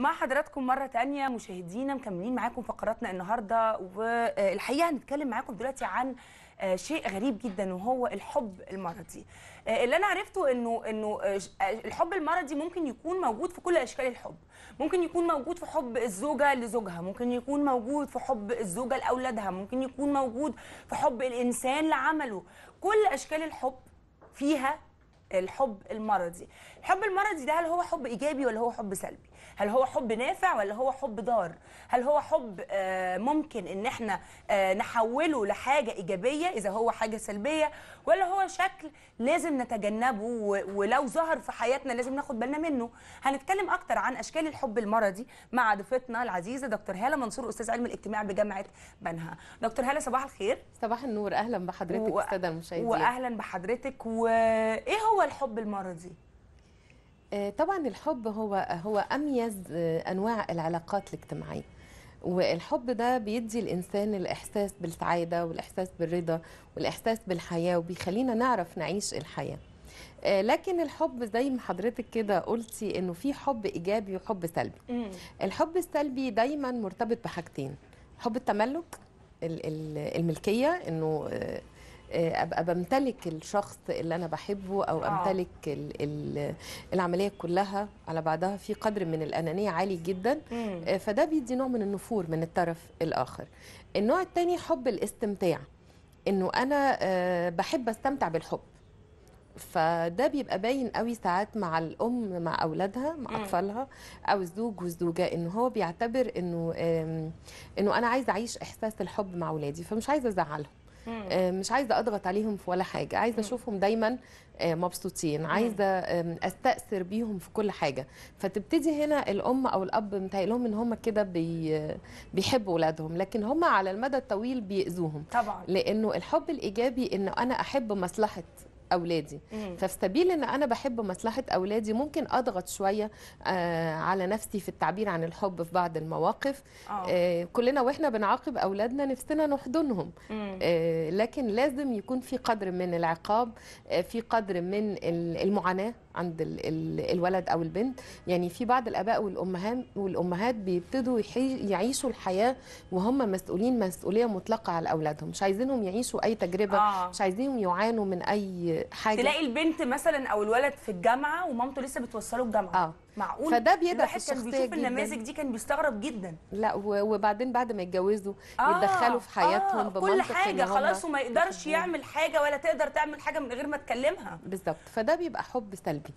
مع حضراتكم مره تانية مشاهدينا مكملين معاكم فقراتنا النهارده والحقيقه هنتكلم معاكم دلوقتي عن آه، شيء غريب جدا وهو الحب المرضي آه، اللي انا عرفته انه انه آه، الحب المرضي ممكن يكون موجود في كل اشكال الحب ممكن يكون موجود في حب الزوجه لزوجها ممكن يكون موجود في حب الزوجه لاولادها ممكن يكون موجود في حب الانسان لعمله كل اشكال الحب فيها الحب المرضي الحب المرضي ده هل هو حب ايجابي ولا هو حب سلبي هل هو حب نافع ولا هو حب ضار هل هو حب آه، ممكن ان احنا آه، نحوله لحاجه ايجابيه اذا هو حاجه سلبيه ولا هو شكل لازم نتجنبه ولو ظهر في حياتنا لازم ناخد بالنا منه هنتكلم اكتر عن اشكال الحب المرضي مع ضيفتنا العزيزه دكتور هاله منصور استاذ علم الاجتماع بجامعه بنها دكتور هاله صباح الخير صباح النور اهلا بحضرتك و... المشاهدين واهلا بحضرتك وايه هو هو الحب المرضي آه، طبعا الحب هو هو اميز آه، انواع العلاقات الاجتماعيه والحب ده بيدي الانسان الاحساس بالسعاده والاحساس بالرضا والاحساس بالحياه وبيخلينا نعرف نعيش الحياه آه، لكن الحب زي ما حضرتك كده قلتي انه في حب ايجابي وحب سلبي الحب السلبي دايما مرتبط بحاجتين حب التملك الملكيه انه آه، ابقى بمتلك الشخص اللي انا بحبه او آه. امتلك الـ الـ العمليه كلها على بعضها في قدر من الانانيه عالي جدا آه، فده بيدي نوع من النفور من الطرف الاخر النوع الثاني حب الاستمتاع انه انا بحب استمتع بالحب فده بيبقى باين قوي ساعات مع الام مع اولادها مع اطفالها او الزوج والزوجه ان هو بيعتبر انه انه انا عايزه اعيش احساس الحب مع اولادي فمش عايزه ازعلهم آه، مش عايزه اضغط عليهم في ولا حاجه عايزه اشوفهم دايما آه، مبسوطين عايزه استاثر بيهم في كل حاجه فتبتدي هنا الام او الاب متهيئلهم ان هم كده بي بيحبوا اولادهم لكن هم على المدى الطويل بيأذوهم طبعا لانه الحب الايجابي ان انا احب مصلحه اولادي ففي سبيل ان انا بحب مصلحه اولادي ممكن اضغط شويه آه على نفسي في التعبير عن الحب في بعض المواقف آه, آه، كلنا واحنا بنعاقب اولادنا نفسنا نحضنهم آه لكن لازم يكون في قدر من العقاب آه في قدر من المعاناه عند الولد او البنت يعني في بعض الاباء والامهات والامهات بيبتدوا يعيشوا الحياه وهم مسؤولين مسؤوليه مطلقه على اولادهم مش عايزينهم يعيشوا اي تجربه آه. مش عايزينهم يعانوا من اي حاجه تلاقي البنت مثلا او الولد في الجامعه ومامته لسه بتوصله الجامعه اه معقول فده في الشخصيه كان بيشوف النماذج دي كان بيستغرب جدا لا وبعدين بعد ما يتجوزوا آه يتدخلوا في حياتهم آه بمنطق كل حاجه خلاص وما يقدرش يعمل حاجه ولا تقدر تعمل حاجه من غير ما تكلمها بالظبط فده بيبقى حب سلبي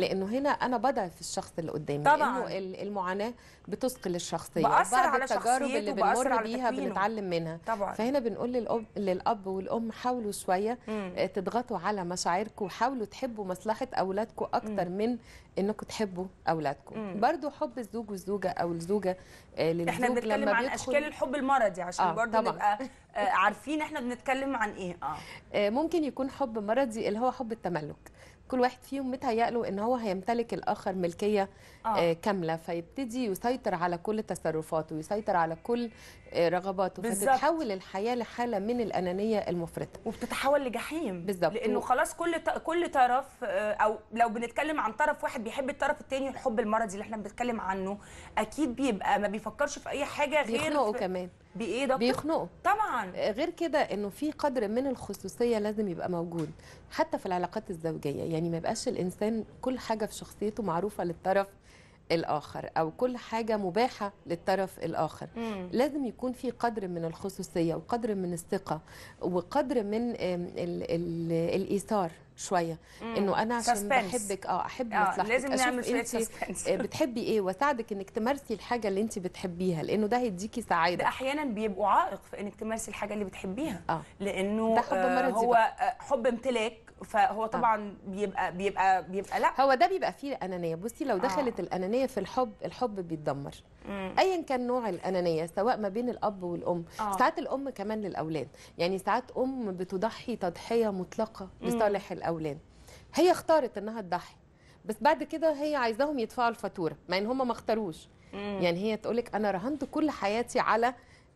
لانه هنا انا بضعف الشخص اللي قدامي طبعا لانه المعاناه بتثقل الشخصيه بأثر على التجارب اللي بنمر بيها بنتعلم منها طبعا. فهنا بنقول للأب, للأب والأم حاولوا شوية مم. آه، تضغطوا على مشاعركم وحاولوا تحبوا مصلحة أولادكم أكتر مم. من انكم تحبوا اولادكم برضو حب الزوج والزوجه او الزوجه آه، للزوج احنا بنتكلم لما عن بيدخل... اشكال الحب المرضي عشان آه برضو طبعًا. نبقى آه، عارفين احنا بنتكلم عن ايه آه. اه ممكن يكون حب مرضي اللي هو حب التملك كل واحد فيهم متهيأ له ان هو هيمتلك الاخر ملكيه آه،, آه. كامله فيبتدي يسيطر على كل تصرفاته ويسيطر على كل آه، رغباته بالزبط. فتتحول الحياه لحاله من الانانيه المفرطه وبتتحول لجحيم بالظبط لانه خلاص كل ط... كل طرف آه، او لو بنتكلم عن طرف واحد بيحب الطرف الثاني الحب المرضي اللي احنا بنتكلم عنه اكيد بيبقى ما بيفكرش في اي حاجه غير بيخنقه في... كمان بايه ده بيخنقوا طبعا آه، غير كده انه في قدر من الخصوصيه لازم يبقى موجود حتى في العلاقات الزوجيه يعني ما يبقاش الانسان كل حاجه في شخصيته معروفه للطرف الاخر او كل حاجه مباحه للطرف الاخر مم. لازم يكون في قدر من الخصوصيه وقدر من الثقه وقدر من الايثار شويه انه انا عشان suspense. بحبك اه احب آه لازم نعمل شويه آه، بتحبي ايه واساعدك انك تمارسي الحاجه اللي انت بتحبيها لانه ده هيديكي سعاده احيانا بيبقوا عائق في انك تمارسي الحاجه اللي بتحبيها آه. لانه حب آه هو بقى. آه، حب امتلاك فهو آه. طبعا آه. بيبقى بيبقى بيبقى لا هو ده بيبقى فيه انانيه بصي لو دخلت آه. الانانيه في الحب الحب بيتدمر ايا كان نوع الانانيه سواء ما بين الاب والام آه. ساعات الام كمان للاولاد يعني ساعات ام بتضحي تضحيه مطلقه لصالح الاولاد هي اختارت انها تضحي بس بعد كده هي عايزاهم يدفعوا الفاتوره مع ان هم ما اختاروش يعني هي تقول انا رهنت كل حياتي على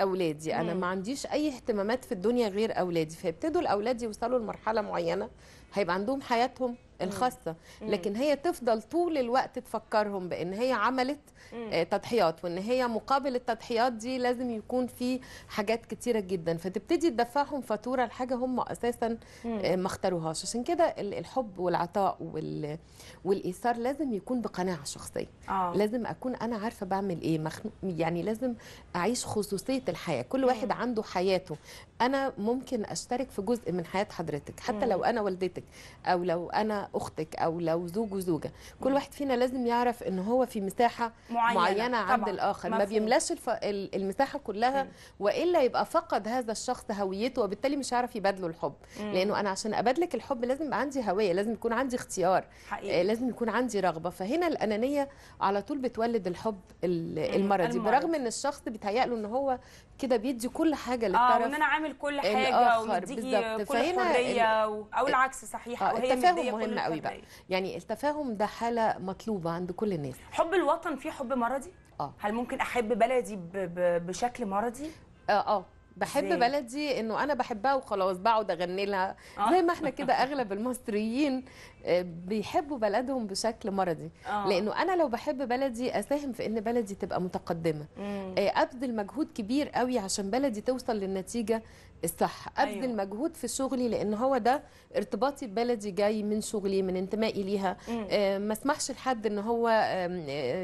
اولادي انا مم. ما عنديش اي اهتمامات في الدنيا غير اولادي فيبتدوا الاولاد يوصلوا لمرحله معينه هيبقى عندهم حياتهم الخاصه لكن هي تفضل طول الوقت تفكرهم بان هي عملت آه، تضحيات وان هي مقابل التضحيات دي لازم يكون في حاجات كتيره جدا فتبتدي تدفعهم فاتوره لحاجه هم اساسا آه، ما اختاروهاش عشان كده الحب والعطاء وال... والايثار لازم يكون بقناعه شخصيه آه. لازم اكون انا عارفه بعمل ايه مخ... يعني لازم اعيش خصوصيه الحياه كل واحد مم. عنده حياته انا ممكن اشترك في جزء من حياه حضرتك حتى مم. لو انا والدتك او لو انا اختك او لو زوج وزوجه كل واحد فينا لازم يعرف ان هو في مساحه معينه, معينة عند الاخر مفهوم. ما بيملاش الف... المساحه كلها م. والا يبقى فقد هذا الشخص هويته وبالتالي مش هيعرف يبادله الحب م. لانه انا عشان ابادلك الحب لازم يبقى عندي هويه لازم يكون عندي اختيار حقيقي. آه، لازم يكون عندي رغبه فهنا الانانيه على طول بتولد الحب المرضي المرض. برغم ان الشخص بيتهيأ له ان هو كده بيدي كل حاجه آه، للطرف اه وان انا عامل كل حاجه ومديكي كل حريه و... او آه، العكس صحيح آه التفاهم مهم مهمه قوي بقى يعني التفاهم ده حاله مطلوبه عند كل الناس حب الوطن فيه حب مرضي اه هل ممكن احب بلدي ب... ب... بشكل مرضي اه اه بحب زي. بلدي انه انا بحبها وخلاص بقعد اغني لها آه. زي ما احنا كده اغلب المصريين آه، بيحبوا بلدهم بشكل مرضي آه. لانه انا لو بحب بلدي اساهم في ان بلدي تبقى متقدمه مم. آه، ابذل مجهود كبير قوي عشان بلدي توصل للنتيجه الصح ابذل أيوة. مجهود في شغلي لان هو ده ارتباطي ببلدي جاي من شغلي من انتمائي ليها آه، ما اسمحش لحد ان هو آه،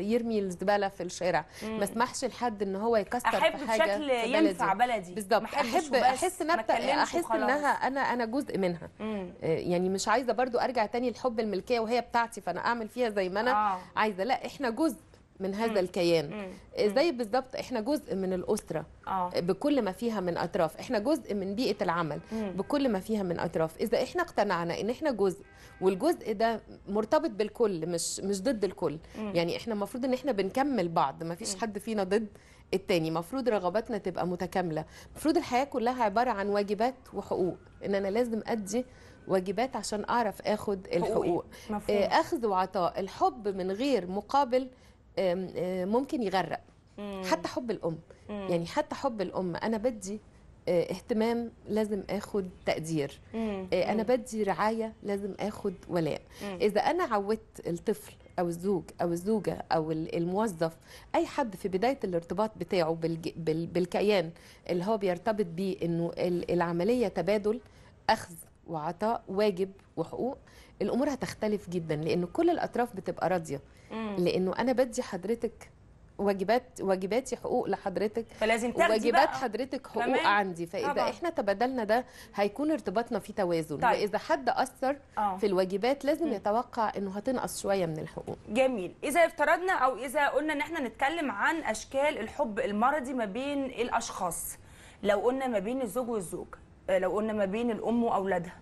يرمي الزباله في الشارع ما اسمحش لحد ان هو يكسر أحب في حاجه بشكل في بلدي. ينفع بلدي بالظبط احب احس نبتة احس انها انا انا جزء منها مم. آه، يعني مش عايزه برضو ارجع تاني لحب الملكيه وهي بتاعتي فانا اعمل فيها زي ما انا آه. عايزه لا احنا جزء من هذا الكيان زي بالظبط احنا جزء من الاسره أوه. بكل ما فيها من اطراف احنا جزء من بيئه العمل مم. بكل ما فيها من اطراف اذا احنا اقتنعنا ان احنا جزء والجزء ده مرتبط بالكل مش مش ضد الكل مم. يعني احنا المفروض ان احنا بنكمل بعض ما فيش حد فينا ضد التاني مفروض رغباتنا تبقى متكامله مفروض الحياه كلها عباره عن واجبات وحقوق ان انا لازم ادي واجبات عشان اعرف اخد الحقوق مفهوم. آه، اخذ وعطاء الحب من غير مقابل ممكن يغرق حتى حب الام يعني حتى حب الام انا بدي اهتمام لازم اخد تقدير انا بدي رعايه لازم اخد ولاء اذا انا عودت الطفل او الزوج او الزوجه او الموظف اي حد في بدايه الارتباط بتاعه بالكيان اللي هو بيرتبط بيه انه العمليه تبادل اخذ وعطاء واجب وحقوق الامور هتختلف جدا لان كل الاطراف بتبقى راضيه لانه انا بدي حضرتك واجبات واجباتي حقوق لحضرتك فلازم واجبات حضرتك حقوق تمام. عندي فاذا طبعا. احنا تبادلنا ده هيكون ارتباطنا فيه توازن طيب. واذا حد اثر أوه. في الواجبات لازم م. يتوقع انه هتنقص شويه من الحقوق جميل اذا افترضنا او اذا قلنا ان احنا نتكلم عن اشكال الحب المرضي ما بين الاشخاص لو قلنا ما بين الزوج والزوجه آه، لو قلنا ما بين الام واولادها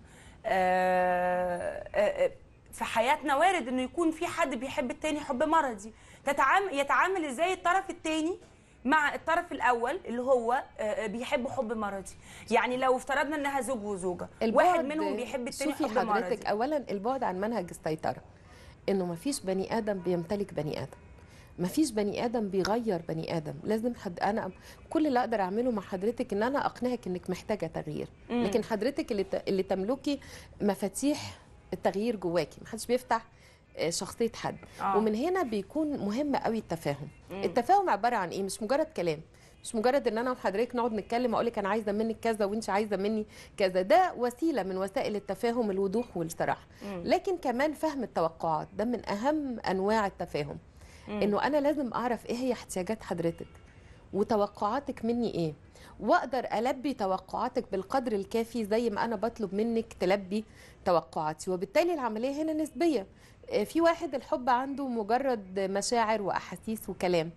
آه، آه، في حياتنا وارد انه يكون في حد بيحب التاني حب مرضي تتعامل يتعامل ازاي الطرف التاني مع الطرف الاول اللي هو بيحب حب مرضي يعني لو افترضنا انها زوج وزوجه واحد منهم بيحب التاني حب مرضي اولا البعد عن منهج السيطره انه ما فيش بني ادم بيمتلك بني ادم ما فيش بني ادم بيغير بني ادم لازم حد انا كل اللي اقدر اعمله مع حضرتك ان انا اقنعك انك محتاجه تغيير مم. لكن حضرتك اللي اللي تملكي مفاتيح التغيير جواكي محدش بيفتح آه، شخصيه حد آه. ومن هنا بيكون مهم قوي التفاهم مم. التفاهم عباره عن ايه مش مجرد كلام مش مجرد ان انا وحضرتك نقعد نتكلم اقول لك انا عايزه منك كذا وانت عايزه مني كذا ده وسيله من وسائل التفاهم الوضوح والصراحه لكن كمان فهم التوقعات ده من اهم انواع التفاهم انه انا لازم اعرف ايه هي احتياجات حضرتك وتوقعاتك مني ايه واقدر البي توقعاتك بالقدر الكافي زي ما انا بطلب منك تلبي توقعاتي وبالتالي العمليه هنا نسبيه آه، في واحد الحب عنده مجرد مشاعر واحاسيس وكلام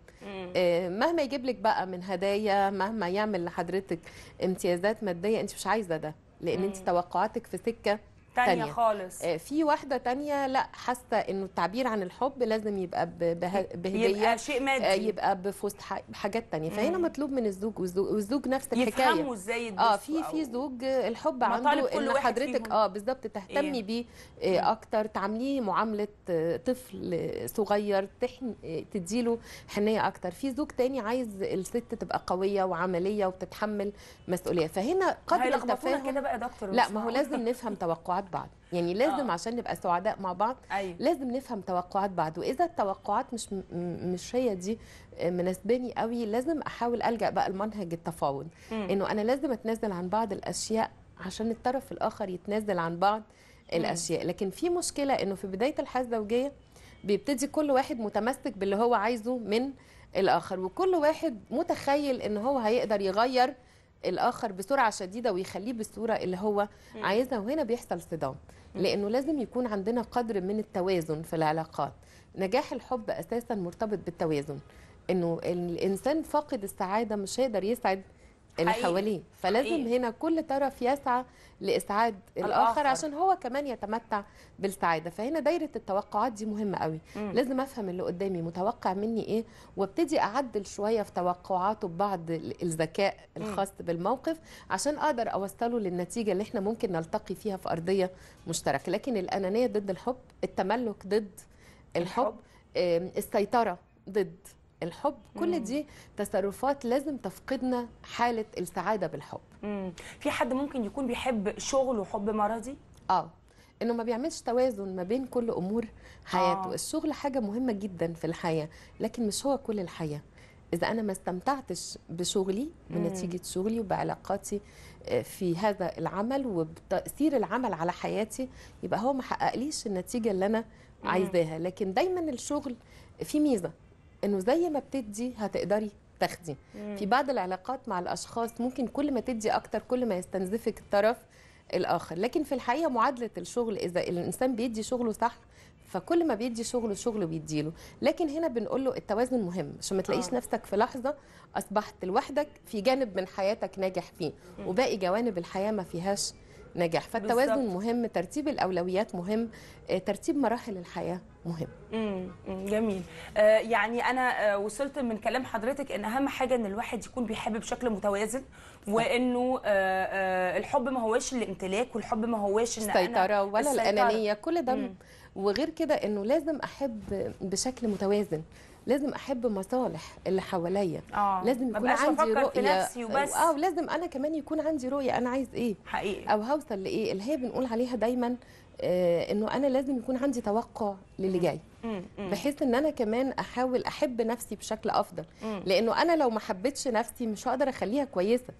آه، مهما يجيب لك بقى من هدايا مهما يعمل لحضرتك امتيازات ماديه انت مش عايزه ده لان انت توقعاتك في سكه تانية, خالص آه، في واحده تانية لا حاسه انه التعبير عن الحب لازم يبقى بهديه يبقى شيء مادي آه، يبقى بفوست حاجات تانية فهنا مطلوب من الزوج والزوج, والزوج نفس الحكايه يفهموا ازاي اه في في زوج الحب عنده ان حضرتك اه بالظبط تهتمي إيه؟ بيه إيه اكتر تعامليه معامله آه، طفل صغير تديله حنيه اكتر في زوج تاني عايز الست تبقى قويه وعمليه وبتتحمل مسؤوليه فهنا قبل التفاهم كده بقى دكتور لا ما هو لازم نفهم توقعات توقعات بعض يعني لازم آه. عشان نبقى سعداء مع بعض أيوه. لازم نفهم توقعات بعض واذا التوقعات مش مش هي دي آه، مناسباني قوي لازم احاول الجا بقى لمنهج التفاوض انه انا لازم اتنازل عن بعض الاشياء عشان الطرف الاخر يتنازل عن بعض الاشياء لكن في مشكله انه في بدايه الحياه الزوجيه بيبتدي كل واحد متمسك باللي هو عايزه من الاخر وكل واحد متخيل ان هو هيقدر يغير الاخر بسرعه شديده ويخليه بالصوره اللي هو عايزها وهنا بيحصل صدام لانه لازم يكون عندنا قدر من التوازن في العلاقات نجاح الحب اساسا مرتبط بالتوازن انه الانسان فاقد السعاده مش هيقدر يسعد اللي حواليه فلازم هنا كل طرف يسعى لاسعاد الآخر, الاخر عشان هو كمان يتمتع بالسعاده فهنا دايره التوقعات دي مهمه قوي مم. لازم افهم اللي قدامي متوقع مني ايه وابتدي اعدل شويه في توقعاته ببعض الذكاء الخاص مم. بالموقف عشان اقدر اوصله للنتيجه اللي احنا ممكن نلتقي فيها في ارضيه مشتركه لكن الانانيه ضد الحب التملك ضد الحب, الحب. السيطره ضد الحب كل دي تصرفات لازم تفقدنا حاله السعاده بالحب مم. في حد ممكن يكون بيحب شغل وحب مرضي اه انه ما بيعملش توازن ما بين كل امور حياته آه. الشغل حاجه مهمه جدا في الحياه لكن مش هو كل الحياه اذا انا ما استمتعتش بشغلي بنتيجه شغلي وبعلاقاتي آه، في هذا العمل وبتاثير العمل على حياتي يبقى هو ما حققليش النتيجه اللي انا عايزاها لكن دايما الشغل فيه ميزه انه زي ما بتدي هتقدري تاخدي في بعض العلاقات مع الاشخاص ممكن كل ما تدي اكتر كل ما يستنزفك الطرف الاخر لكن في الحقيقه معادله الشغل اذا الانسان بيدي شغله صح فكل ما بيدي شغله شغله بيديله لكن هنا بنقول له التوازن مهم عشان ما تلاقيش آه. نفسك في لحظه اصبحت لوحدك في جانب من حياتك ناجح فيه وباقي جوانب الحياه ما فيهاش نجاح فالتوازن بالزبط. مهم ترتيب الاولويات مهم آه، ترتيب مراحل الحياه مهم امم جميل آه، يعني انا آه، وصلت من كلام حضرتك ان اهم حاجه ان الواحد يكون بيحب بشكل متوازن وانه الحب ما هوش الامتلاك والحب ما هوش ان السيطره ولا السيطرة. الانانيه كل ده وغير كده انه لازم احب بشكل متوازن لازم احب مصالح اللي حواليا آه، لازم يكون عندي رؤيه اه لازم انا كمان يكون عندي رؤيه انا عايز ايه حقيقي او هوصل لايه اللي هي بنقول عليها دايما آه انه انا لازم يكون عندي توقع للي جاي بحيث ان انا كمان احاول احب نفسي بشكل افضل لانه انا لو ما حبيتش نفسي مش هقدر اخليها كويسه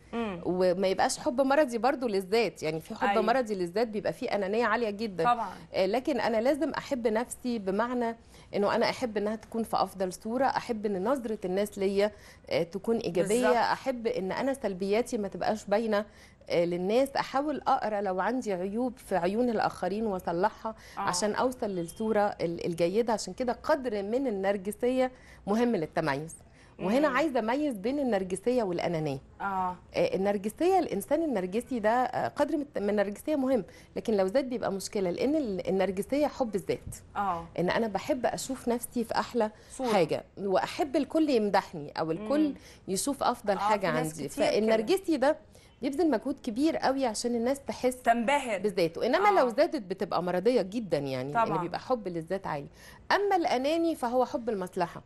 وما يبقاش حب مرضي برضو للذات يعني في حب أيوة. مرضي للذات بيبقى فيه انانيه عاليه جدا طبعا. آه، لكن انا لازم احب نفسي بمعنى انه انا احب انها تكون في افضل صوره احب ان نظره الناس ليا آه، تكون ايجابيه بالزبط. احب ان انا سلبياتي ما تبقاش باينه آه، للناس احاول اقرا لو عندي عيوب في عيون الاخرين واصلحها آه. عشان اوصل للصوره الجيده عشان كده قدر من النرجسيه مهم للتميز وهنا عايزه اميز بين النرجسيه والانانيه آه. آه، النرجسيه الانسان النرجسي ده آه، قدر من النرجسيه مهم لكن لو زاد بيبقى مشكله لان النرجسيه حب الذات آه. ان انا بحب اشوف نفسي في احلى صورة. حاجه واحب الكل يمدحني او الكل مم. يشوف افضل آه حاجه عندي فالنرجسي ده يبذل مجهود كبير قوي عشان الناس تحس تنبهر بذاته انما آه. لو زادت بتبقى مرضيه جدا يعني, يعني طبعا. اللي بيبقى حب للذات عالي اما الاناني فهو حب المصلحه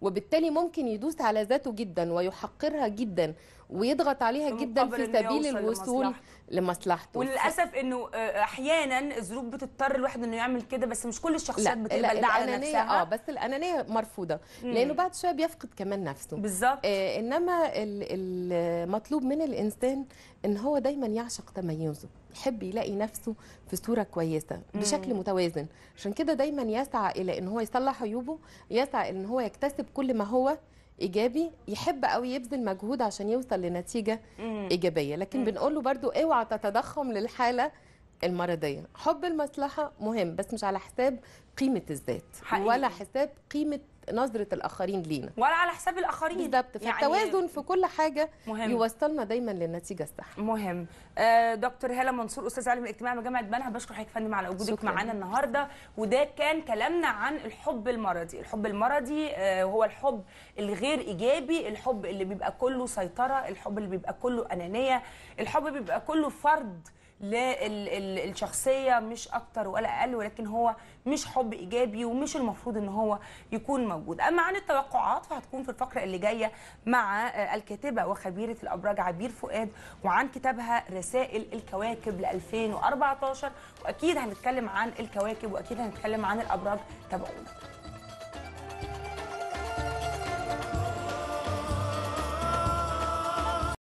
وبالتالي ممكن يدوس على ذاته جدا ويحقرها جدا ويضغط عليها جدا في سبيل الوصول لمصلحته وللاسف انه آه، احيانا الظروف بتضطر الواحد انه يعمل كده بس مش كل الشخصيات بتقبل ده على نفسها اه بس الانانيه مرفوضه مم. لانه بعد شويه بيفقد كمان نفسه بالظبط آه انما المطلوب من الانسان ان هو دايما يعشق تميزه يحب يلاقي نفسه في صوره كويسه بشكل متوازن عشان كده دايما يسعى الى ان هو يصلح عيوبه يسعى ان هو يكتسب كل ما هو ايجابي يحب قوي يبذل مجهود عشان يوصل لنتيجه مم. ايجابيه لكن بنقول له برضو اوعى تتضخم للحاله المرضيه حب المصلحه مهم بس مش على حساب قيمه الذات ولا حساب قيمه نظره الاخرين لينا ولا على حساب الاخرين بالظبط يعني فالتوازن يعني في كل حاجه مهم. يوصلنا دايما للنتيجه الصح مهم آه، دكتور هاله منصور استاذ علم الاجتماع من جامعه بنها بشكر حضرتك فندم على وجودك معانا النهارده وده كان كلامنا عن الحب المرضي الحب المرضي آه، هو الحب الغير ايجابي الحب اللي بيبقى كله سيطره الحب اللي بيبقى كله انانيه الحب بيبقى كله فرض للشخصيه مش اكتر ولا اقل ولكن هو مش حب ايجابي ومش المفروض ان هو يكون موجود اما عن التوقعات فهتكون في الفقره اللي جايه مع آه، الكاتبه وخبيره الابراج عبير فؤاد وعن كتابها رسائل الكواكب ل 2014 واكيد هنتكلم عن الكواكب واكيد هنتكلم عن الابراج تابعونا